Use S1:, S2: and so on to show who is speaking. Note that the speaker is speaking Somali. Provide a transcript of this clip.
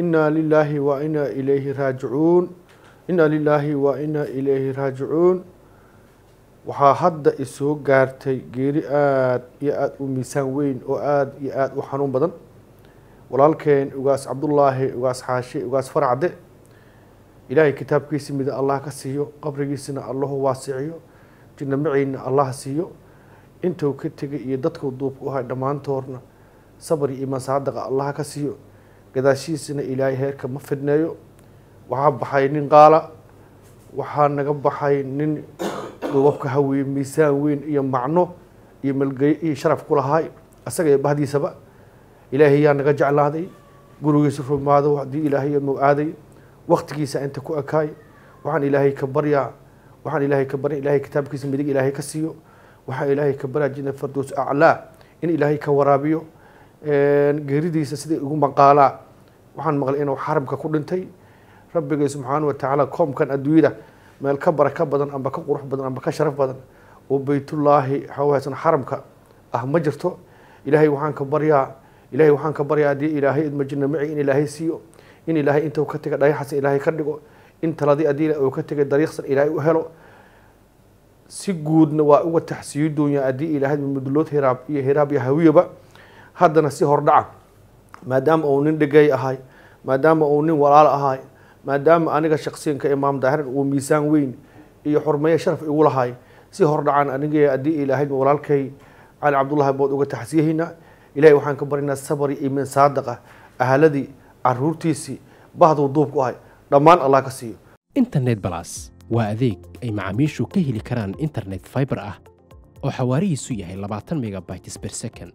S1: inaa lilaahi wa inaa ilayhi raajicuun inaa lilaahi wa inaa ilayhi raajicuun waxaa hadda isoo gaartay geeri aada iyo aada u miisaan weyn oo aada iyo aada u xanuun badan walaalkeen ugaas cabdullaahi ugaas xaashi ugaas faracde ilaahay kitaabkiisa mida allah ka siiyo qabrigiisina allahu waasiciyo jinna maciina allah siiyo intuu ka tegay iyo dadkuu duubka u ahay dhammaantoorna sabri iyo masaadaqa allah ka siiyo gadaashiisina ilaahay heerka ma fidneeyo waxaa baxay nin qaala waxaa naga baxay nin gobobka hawiye miisaan weyn iyo macno iyo malgeyo iyo sharaf ku lahaay asaga iyo bahdiisaba ilaahay yaa naga jeclaaday gurigiisa rumaado haddii ilaahay nu aaday waktigiisa inta ku ekaay waxaan ilaahay ka baryaa waxaan ilaahay ka barya ilahay kitaabkiisa midig ilaahay ka siiyo waxaan ilaahay ka baryaa jina fardows aclaa in ilaahay ka waraabiyo geeridiisa siday ugu maqaalaa waxaan maqlay inuu xarabka ku dhintay rabbigay subxaana watacaala koomkan adduunyada meel ka baraka badan amba ka qurux badan amba ka sharaf badan oo beytullaahi hawaasan xaramka ah ma jirto ilaahay waxaan ka baryaa ilaahay waxaan ka baryaa haddii ilaahay idma jirna in ilaahay siiyo in ilaahay inta ka tega dhagaxasan ilaahay ka dhigo in taladii adii uu ka tegay dariiqsan ilaahay u helo si guudna waa uga taxsiyo doonya haddii ilaahay mudlood hiraab iyo hiraab iyo hawiyaba haddana si hordhaca maadaama uu nin dhegay ahay maadaama uu nin walaal ahay maadaama aniga shaqsiyanka imaam daahiran uu miisaan weyn iyo xurmeeye sharaf igu lahay si hordhacaan aniga haddii ilaahayd walaalkay cali cabdullaahi bood uga taxsiyahayna ilahay waxaan ka barinaa sabari imin minsaadeqa ahladii caruurtiisii bahduu duubku ahay dhammaan allah ka siiyo
S2: internet balas waa adeeg ay macaamiishu ka heli karaan internet fiber ah oo xawaarihiisu yahay labaatan megabytes per second